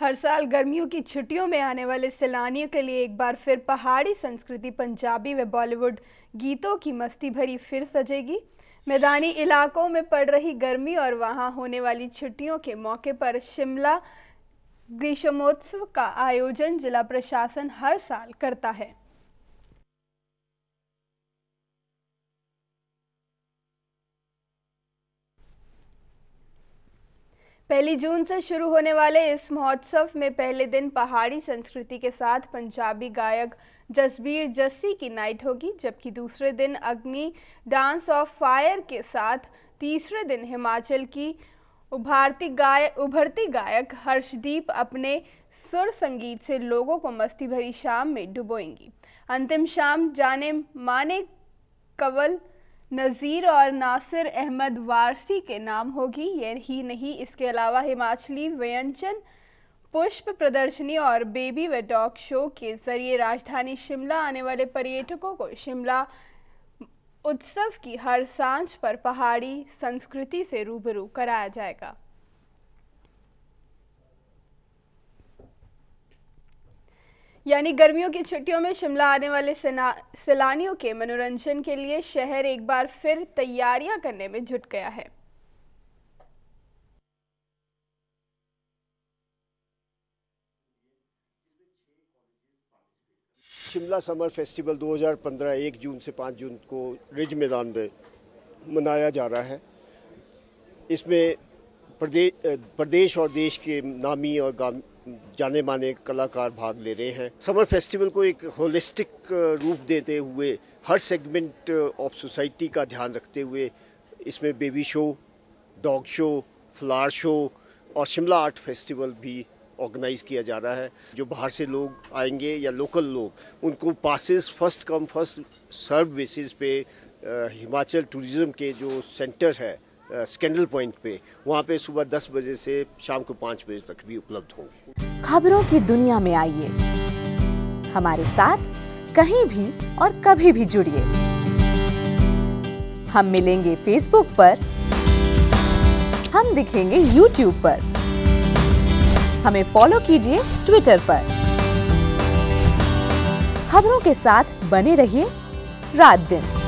हर साल गर्मियों की छुट्टियों में आने वाले सैलानियों के लिए एक बार फिर पहाड़ी संस्कृति पंजाबी व बॉलीवुड गीतों की मस्ती भरी फिर सजेगी मैदानी इलाकों में पड़ रही गर्मी और वहां होने वाली छुट्टियों के मौके पर शिमला ग्रीष्मोत्सव का आयोजन जिला प्रशासन हर साल करता है पहली जून से शुरू होने वाले इस महोत्सव में पहले दिन पहाड़ी संस्कृति के साथ पंजाबी गायक जसबीर जस्सी की नाइट होगी जबकि दूसरे दिन अग्नि डांस ऑफ फायर के साथ तीसरे दिन हिमाचल की उभारती गाय उभरती गायक हर्षदीप अपने सुर संगीत से लोगों को मस्ती भरी शाम में डुबोएंगी अंतिम शाम जाने माने कवल नज़ीर और नासिर अहमद वारसी के नाम होगी ये ही नहीं इसके अलावा हिमाचली व्यंजन पुष्प प्रदर्शनी और बेबी व डॉग शो के ज़रिए राजधानी शिमला आने वाले पर्यटकों को शिमला उत्सव की हर सांझ पर पहाड़ी संस्कृति से रूबरू कराया जाएगा यानी गर्मियों की छुट्टियों में शिमला आने वाले सैलानियों के मनोरंजन के लिए शहर एक बार फिर तैयारियां करने में जुट गया है शिमला समर फेस्टिवल 2015 1 जून से 5 जून को रिज मैदान में मनाया जा रहा है इसमें प्रदेश प्रदेश और देश के नामी और जाने माने कलाकार भाग ले रहे हैं समर फेस्टिवल को एक होलिस्टिक रूप देते हुए हर सेगमेंट ऑफ सोसाइटी का ध्यान रखते हुए इसमें baby show dog show flower show और शिमला आर्ट फेस्टिवल भी ऑर्गेनाइज किया जा रहा है जो बाहर से लोग आएंगे या लोकल लोग उनको passes first come first serve basis पे हिमाचल टूरिज्म के जो सेंटर है स्कैंडल पॉइंट पे वहाँ पे सुबह 10 बजे से शाम को 5 बजे तक भी उपलब्ध होंगे खबरों की दुनिया में आइए हमारे साथ कहीं भी और कभी भी जुड़िए हम मिलेंगे फेसबुक पर हम दिखेंगे यूट्यूब पर हमें फॉलो कीजिए ट्विटर पर खबरों के साथ बने रहिए रात दिन